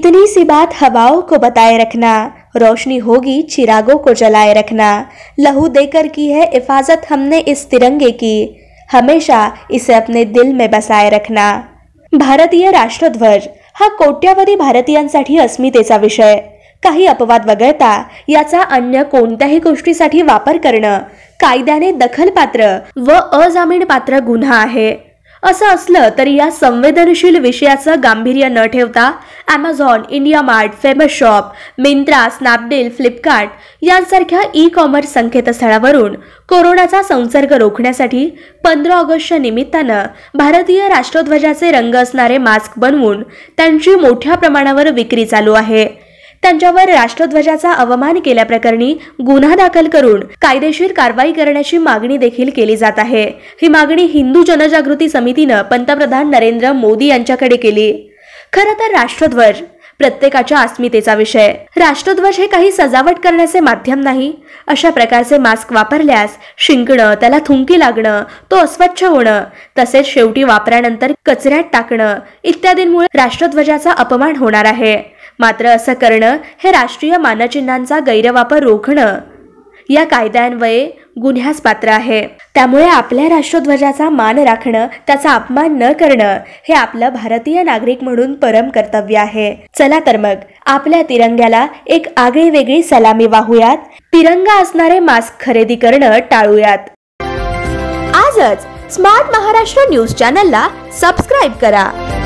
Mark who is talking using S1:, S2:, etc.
S1: इतनी सी बात हवाओं को बताए रखना रोशनी होगी चिरागों को जलाए रखना लहू देकर की है इफाज़त हमने इस तिरंगे की हमेशा इसे अपने दिल में बसाए रखना भारतीय राष्ट्रध्वज हा कोट्यावधी भारतीयांसाठी अस्मितेचा विषय काही अपवाद वगळता याचा अन्य कोणत्याही गोष्टीसाठी वापर करणं कायद्याने दखलपात्र व अजामीन पात्र गुन्हा आहे असं असलं तरी या संवेदनशील विषयाचं गांभीर्य न ठेवता Amazon India mart famous shop Myntra Snapdeal Flipkart यांसारख्या ई कॉमर्स संकेतस्थळावरून कोरोनाचा संसर्ग रोखण्यासाठी पंधरा ऑगस्टच्या निमित्तानं भारतीय राष्ट्रध्वजाचे रंग असणारे मास्क बनवून त्यांची मोठ्या प्रमाणावर विक्री चालू आहे त्यांच्यावर राष्ट्रध्वजाचा अवमान केल्याप्रकरणी गुन्हा दाखल करून कायदेशीर कारवाई करण्याची मागणी देखील केली जात आहे ही मागणी हिंदू जनजागृती समितीनं पंतप्रधान नरेंद्र मोदी यांच्याकडे केली खरं तर राष्ट्रध्वज प्रत्येकाच्या अस्मितेचा विषय राष्ट्रध्वज हे काही सजावट करण्याचे माध्यम नाही अशा प्रकारचे मास्क वापरल्यास शिंकणं त्याला थुंकी लागणं तो अस्वच्छ होणं तसेच शेवटी वापरानंतर कचऱ्यात टाकणं इत्यादींमुळे राष्ट्रध्वजाचा अपमान होणार आहे मात्र असं करणं हे राष्ट्रीय मानचिन्हांचा गैरवापर रोखणं या कायद्यान्वये गुन्ह्यास पात्र आहे त्यामुळे आपल्या राष्ट्रध्वजाचा मान राखणं त्याचा अपमान न करणं हे आपलं भारतीय नागरिक म्हणून परम कर्तव्य आहे चला तर मग आपल्या तिरंग्याला एक आगळी वेगळी सलामी वाहूयात तिरंगा असणारे मास्क खरेदी करणं टाळूयात आजच स्मार्ट महाराष्ट्र न्यूज चॅनलला सबस्क्राईब करा